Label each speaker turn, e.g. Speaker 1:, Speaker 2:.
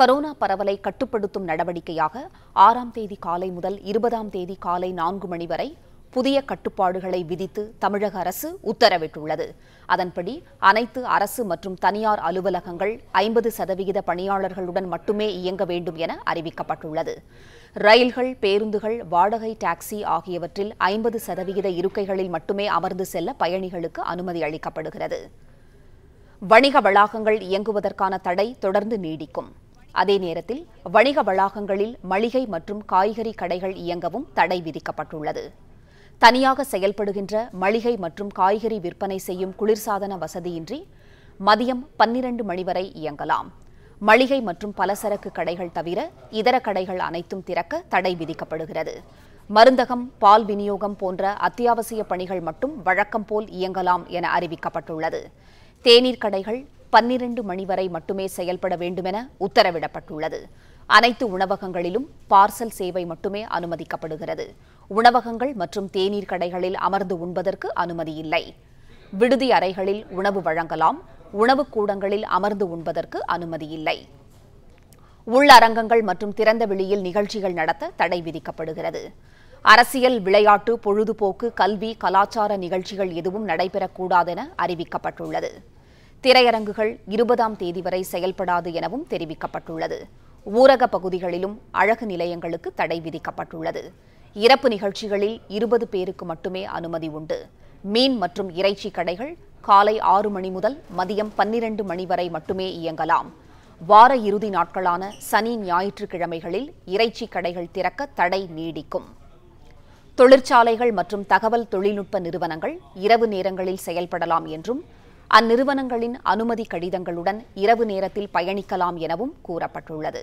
Speaker 1: corona பரவலை கட்டுப்படுத்தும் நடவடிக்கையாக ஆறாம் தேதி காலை முதல் இருபதாம் தேதி காலை நான்கு மணி வரை புதிய கட்டுப்பாடுகளை விதித்து தமிழக அரசு உத்தரவிட்டுள்ளது அதன்படி அனைத்து அரசு மற்றும் தனியார் அலுவலகங்கள் ஐம்பது சதவிகித பணியாளர்களுடன் மட்டுமே இயங்க வேண்டும் என அறிவிக்கப்பட்டுள்ளது ரயில்கள் பேருந்துகள் வாடகை டாக்ஸி ஆகியவற்றில் ஐம்பது சதவிகித இருக்கைகளில் மட்டுமே அமர்ந்து செல்ல பயணிகளுக்கு அனுமதி அளிக்கப்படுகிறது வணிக வளாகங்கள் இயங்குவதற்கான தடை தொடர்ந்து நீடிக்கும் அதே நேரத்தில் வணிக வளாகங்களில் மளிகை மற்றும் காய்கறி கடைகள் இயங்கவும் தடை விதிக்கப்பட்டுள்ளது தனியாக செயல்படுகின்ற மளிகை மற்றும் காய்கறி விற்பனை செய்யும் குளிர்சாதன வசதியின்றி மதியம் பன்னிரண்டு மணி வரை இயங்கலாம் மளிகை மற்றும் பலசரக்கு கடைகள் தவிர இதர கடைகள் அனைத்தும் திறக்க தடை விதிக்கப்படுகிறது மருந்தகம் பால் விநியோகம் போன்ற அத்தியாவசிய பணிகள் மட்டும் வழக்கம் போல் இயங்கலாம் என அறிவிக்கப்பட்டுள்ளது தேநீர் கடைகள் பன்னிரண்டு மணி வரை மட்டுமே செயல்பட வேண்டுமென உத்தரவிடப்பட்டுள்ளது அனைத்து உணவகங்களிலும் பார்சல் சேவை மட்டுமே அனுமதிக்கப்படுகிறது உணவகங்கள் மற்றும் தேநீர் கடைகளில் அமர்ந்து உண்பதற்கு அனுமதி இல்லை விடுதி அறைகளில் உணவு வழங்கலாம் உணவுக் கூடங்களில் அமர்ந்து உண்பதற்கு அனுமதி இல்லை உள்ளரங்கங்கள் மற்றும் திறந்த வெளியில் நிகழ்ச்சிகள் நடத்த தடை விதிக்கப்படுகிறது அரசியல் விளையாட்டு பொழுதுபோக்கு கல்வி கலாச்சார நிகழ்ச்சிகள் எதுவும் நடைபெறக்கூடாதென அறிவிக்கப்பட்டுள்ளது திரையரங்குகள் இருபதாம் தேதி வரை செயல்படாது எனவும் தெரிவிக்கப்பட்டுள்ளது ஊரக பகுதிகளிலும் அழகு நிலையங்களுக்கு தடை விதிக்கப்பட்டுள்ளது இறப்பு நிகழ்ச்சிகளில் இருபது பேருக்கு மட்டுமே அனுமதி உண்டு மீன் மற்றும் இறைச்சி கடைகள் காலை ஆறு மணி முதல் மதியம் பன்னிரண்டு மணி வரை மட்டுமே இயங்கலாம் வார இறுதி நாட்களான சனி ஞாயிற்றுக்கிழமைகளில் இறைச்சி கடைகள் திறக்க தடை நீடிக்கும் தொழிற்சாலைகள் மற்றும் தகவல் தொழில்நுட்ப நிறுவனங்கள் இரவு நேரங்களில் செயல்படலாம் என்றும் அந்நிறுவனங்களின் அனுமதி கடிதங்களுடன் இரவு நேரத்தில் பயணிக்கலாம் எனவும் கூறப்பட்டுள்ளது